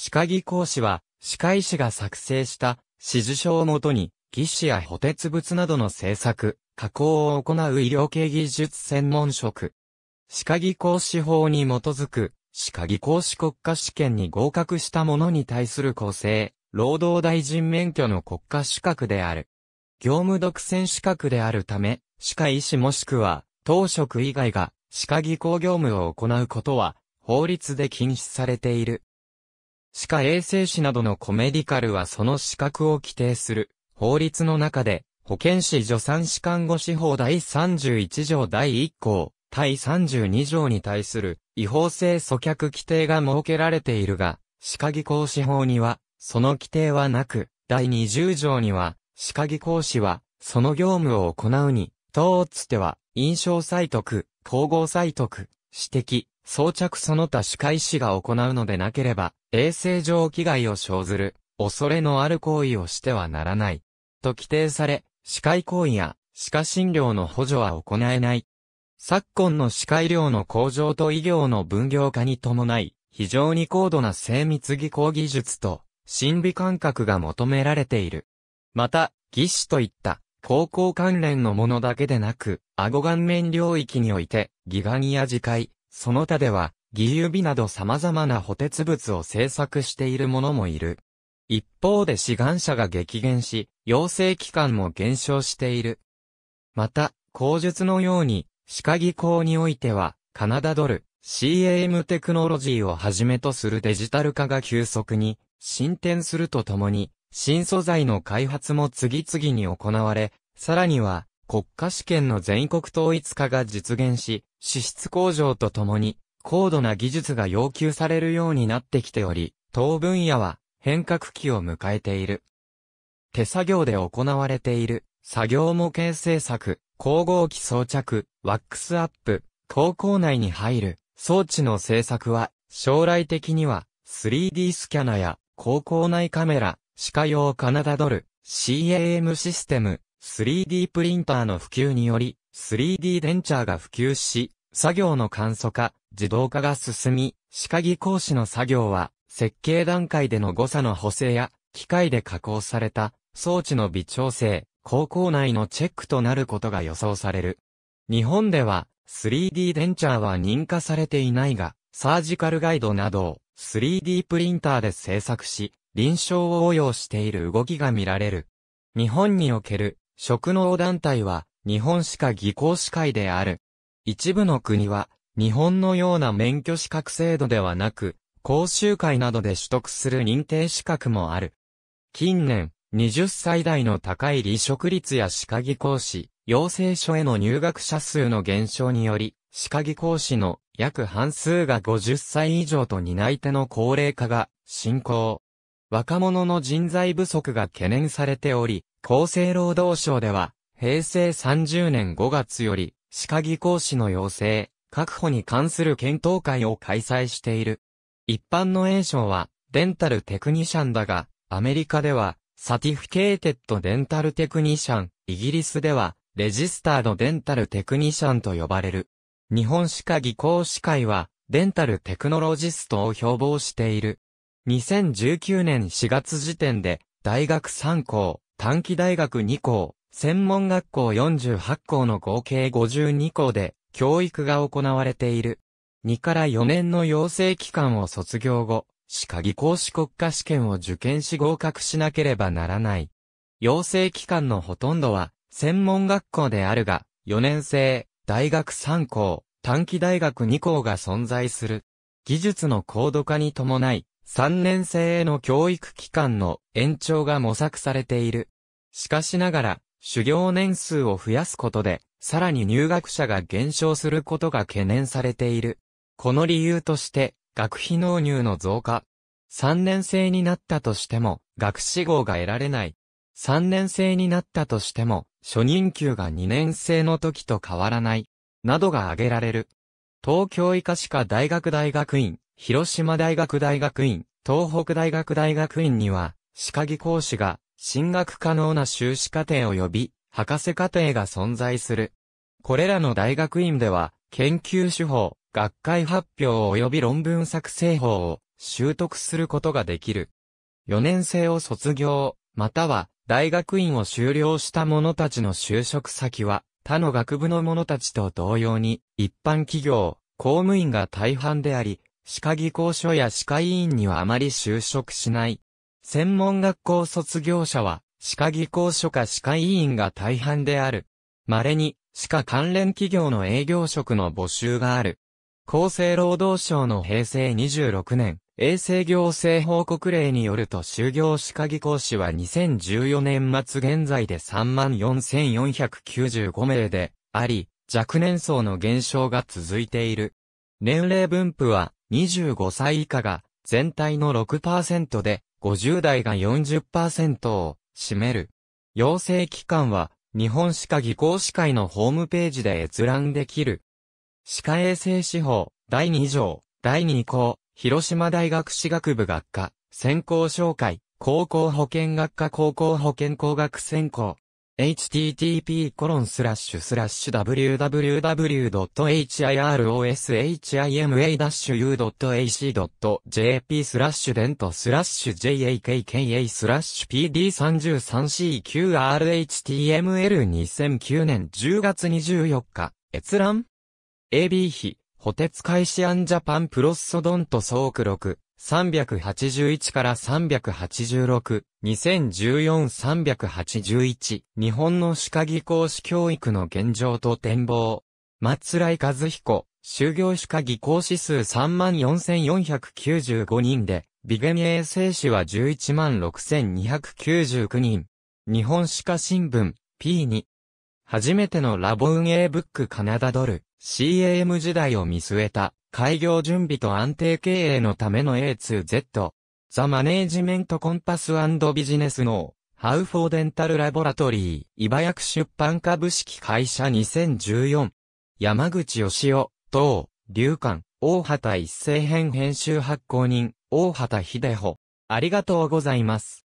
歯科技工士は、歯科医師が作成した、指示書をもとに、技師や補鉄物などの製作、加工を行う医療系技術専門職。歯科技工士法に基づく、歯科技工士国家試験に合格した者に対する構成、労働大臣免許の国家資格である。業務独占資格であるため、歯科医師もしくは、当職以外が、歯科技工業務を行うことは、法律で禁止されている。歯科衛生士などのコメディカルはその資格を規定する法律の中で、保健師助産師看護師法第31条第1項、第32条に対する違法性阻却規定が設けられているが、歯科技工士法には、その規定はなく、第20条には、歯科技工士は、その業務を行うに、当つては、印象採得、統合採得、指摘、装着その他歯科医師が行うのでなければ、衛生上危害を生ずる、恐れのある行為をしてはならない。と規定され、歯科医行為や歯科診療の補助は行えない。昨今の歯科医療の向上と医療の分業化に伴い、非常に高度な精密技巧技術と、審美感覚が求められている。また、技師といった、高校関連のものだけでなく、顎顔面領域において、義眼や磁界、その他では、義指など様々な補鉄物を製作している者もいる。一方で志願者が激減し、養成機関も減少している。また、口述のように、歯科技工においては、カナダドル、CAM テクノロジーをはじめとするデジタル化が急速に進展するとともに、新素材の開発も次々に行われ、さらには、国家試験の全国統一化が実現し、資質向上とともに、高度な技術が要求されるようになってきており、当分野は変革期を迎えている。手作業で行われている、作業模型製作、光合機装着、ワックスアップ、高校内に入る装置の製作は、将来的には 3D スキャナや高校内カメラ、歯科用カナダドル、CAM システム、3D プリンターの普及により、3D デンチャーが普及し、作業の簡素化、自動化が進み、歯科技工士の作業は、設計段階での誤差の補正や、機械で加工された装置の微調整、高校内のチェックとなることが予想される。日本では、3D デンチャーは認可されていないが、サージカルガイドなどを 3D プリンターで製作し、臨床を応用している動きが見られる。日本における職能団体は、日本歯科技工士会である。一部の国は、日本のような免許資格制度ではなく、講習会などで取得する認定資格もある。近年、20歳代の高い離職率や歯科技工士、養成所への入学者数の減少により、歯科技工士の約半数が50歳以上と担い手の高齢化が進行。若者の人材不足が懸念されており、厚生労働省では、平成30年5月より、歯科技工士の養成、確保に関する検討会を開催している。一般の A 賞は、デンタルテクニシャンだが、アメリカでは、サティフケーテッドデンタルテクニシャン、イギリスでは、レジスタードデンタルテクニシャンと呼ばれる。日本歯科技工士会は、デンタルテクノロジストを標榜している。2019年4月時点で、大学3校、短期大学2校、専門学校48校の合計52校で、教育が行われている。2から4年の養成期間を卒業後、歯科技工士国家試験を受験し合格しなければならない。養成期間のほとんどは、専門学校であるが、4年生、大学3校、短期大学2校が存在する。技術の高度化に伴い、3年生への教育期間の延長が模索されている。しかしながら、修行年数を増やすことで、さらに入学者が減少することが懸念されている。この理由として、学費納入の増加。3年生になったとしても、学士号が得られない。3年生になったとしても、初任給が2年生の時と変わらない。などが挙げられる。東京医科歯科大学大学院、広島大学大学院、東北大学大学院には、歯科技講師が、進学可能な修士課程及び、博士課程が存在する。これらの大学院では、研究手法、学会発表及び論文作成法を習得することができる。4年生を卒業、または大学院を修了した者たちの就職先は、他の学部の者たちと同様に、一般企業、公務員が大半であり、歯科技工所や歯科医院にはあまり就職しない。専門学校卒業者は、歯科技工所か歯科医院が大半である。稀に、歯科関連企業の営業職の募集がある。厚生労働省の平成26年、衛生行政報告令によると就業歯科技工士は2014年末現在で34,495名であり、若年層の減少が続いている。年齢分布は25歳以下が全体の6%で、50代が40%を占める。要請期間は、日本歯科技工士会のホームページで閲覧できる。歯科衛生司法、第2条、第2項、広島大学歯学部学科、専攻紹介、高校保健学科高校保健工学専攻。h t t p w w w h i r o s i m a u a c j p スラッシュデントスラッシュ jakka スラッシュ pd33cqrhtml2009 年10月24日閲覧 AB 比ホテツカイシアンジャパンプロッソドント総区録。381から386、2014-381、日本の歯科技工士教育の現状と展望。松来和彦、就業歯科技工士数34,495人で、ビ美エ衛生士は116,299人。日本歯科新聞、P2。初めてのラボ運営ブックカナダドル。CAM 時代を見据えた、開業準備と安定経営のための A2Z、ザ・マネージメント・コンパスビジネスノー、ハウフォーデンタル・ラボラトリー、茨城出版株式会社2014、山口義雄、等、龍館、大畑一世編編集発行人、大畑秀穂。ありがとうございます。